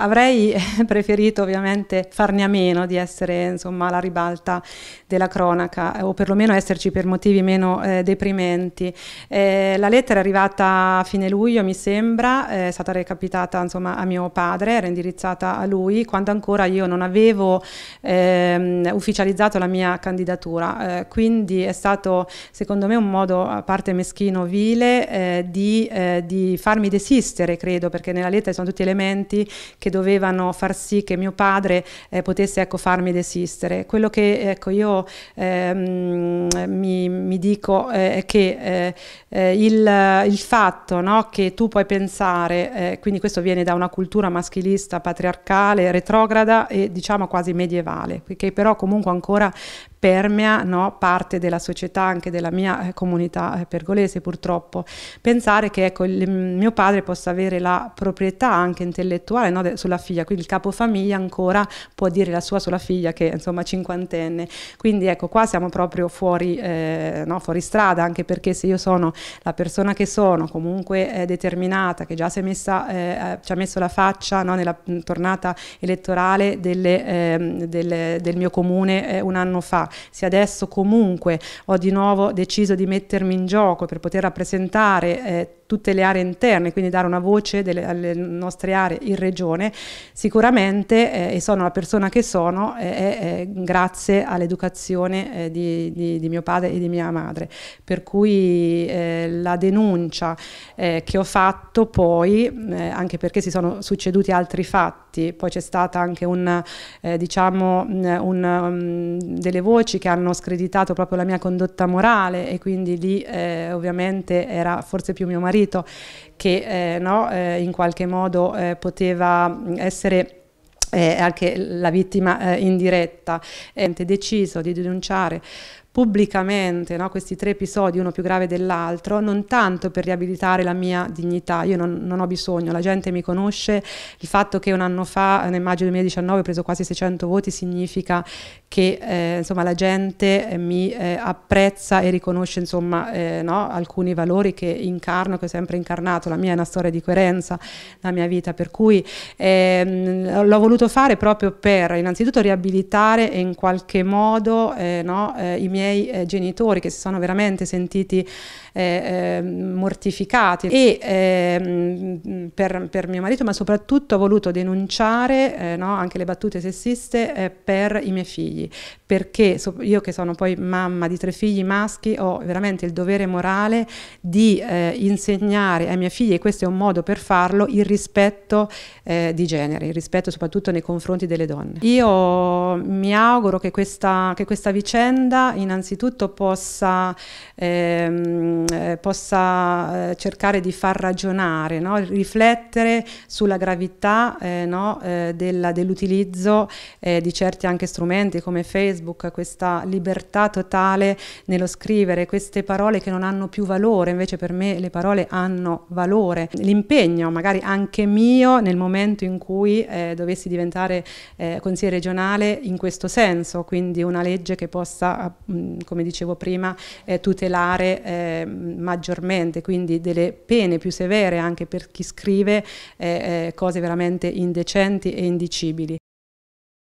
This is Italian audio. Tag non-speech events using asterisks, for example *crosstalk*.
Avrei *laughs* preferito ovviamente farne a meno di essere insomma alla ribalta della cronaca eh, o perlomeno esserci per motivi meno eh, deprimenti. Eh, la lettera è arrivata a fine luglio mi sembra, eh, è stata recapitata insomma a mio padre, era indirizzata a lui quando ancora io non avevo eh, ufficializzato la mia candidatura, eh, quindi è stato secondo me un modo a parte meschino, vile di, di farmi desistere credo perché nella lettera ci sono tutti elementi che dovevano far sì che mio padre eh, potesse ecco, farmi desistere. Quello che ecco, io ehm, mi, mi, dico eh, è che eh, eh, il, il, fatto no, che tu puoi pensare, quindi questo viene da una cultura maschilista, patriarcale, retrograda e diciamo quasi medievale, che però comunque ancora permea no, parte della società, anche della mia eh, comunità eh, pergolese purtroppo. Pensare che ecco, il, mm, mio padre possa avere la proprietà anche intellettuale no, de, sulla figlia, quindi il capofamiglia ancora può dire la sua sulla figlia che è insomma cinquantenne. Quindi ecco qua siamo proprio fuori, eh, no, fuori strada, anche perché se io sono la persona che sono, comunque eh, determinata, che già si è messa, eh, eh ci ha messo la faccia nella mm, tornata elettorale delle, ehm, delle, del mio comune un anno fa, se adesso comunque ho di nuovo deciso di mettermi in gioco per poter rappresentare eh, tutte le aree interne, quindi dare una voce delle, alle nostre aree in regione, sicuramente, eh, e sono la persona che sono, eh, grazie all'educazione eh, di, di, di, mio padre e di mia madre. Per cui eh, la denuncia eh, che ho fatto poi, anche perché si sono succeduti altri fatti, poi c'è stata anche un, diciamo, mm, un, um, delle voci che hanno screditato proprio la mia condotta morale e quindi lì ovviamente era forse più mio marito marito che eh, no, eh, in qualche modo eh, poteva mm, essere eh, anche la vittima eh, indiretta, è deciso di denunciare pubblicamente no, questi tre episodi, uno più grave dell'altro, non tanto per riabilitare la mia dignità, io non, non, ho bisogno, la gente mi conosce, il fatto che un anno fa, nel maggio 2019, ho preso quasi 600 voti significa che eh, insomma, la gente eh, mi eh, apprezza e riconosce insomma, eh, no, alcuni valori che incarno, che ho sempre incarnato, la mia è una storia di coerenza, la mia vita, per cui ehm, l'ho voluto fare proprio per innanzitutto riabilitare e in qualche modo eh, no, eh, i miei miei eh, genitori che si sono veramente sentiti eh, ehm, mortificati e ehm, per, per, mio marito, ma soprattutto ho voluto denunciare eh, no, anche le battute sessiste eh, per i miei figli, perché so, io che sono poi mamma di tre figli maschi ho veramente il dovere morale di eh, insegnare ai miei figli, e questo è un modo per farlo, il rispetto di genere, il rispetto soprattutto nei confronti delle donne. Io mi auguro che questa, che questa vicenda in innanzitutto possa, ehm, eh, possa eh, cercare di far ragionare, no? riflettere sulla gravità eh, no? eh, dell'utilizzo eh, di certi anche strumenti come Facebook, questa libertà totale nello scrivere, queste parole che non hanno più valore, invece per me le parole hanno valore, l'impegno magari anche mio nel momento in cui eh, dovessi diventare consigliere regionale in questo senso, quindi una legge che possa come dicevo prima, eh, tutelare eh, maggiormente, quindi delle pene più severe anche per chi scrive eh, eh, cose veramente indecenti e indicibili.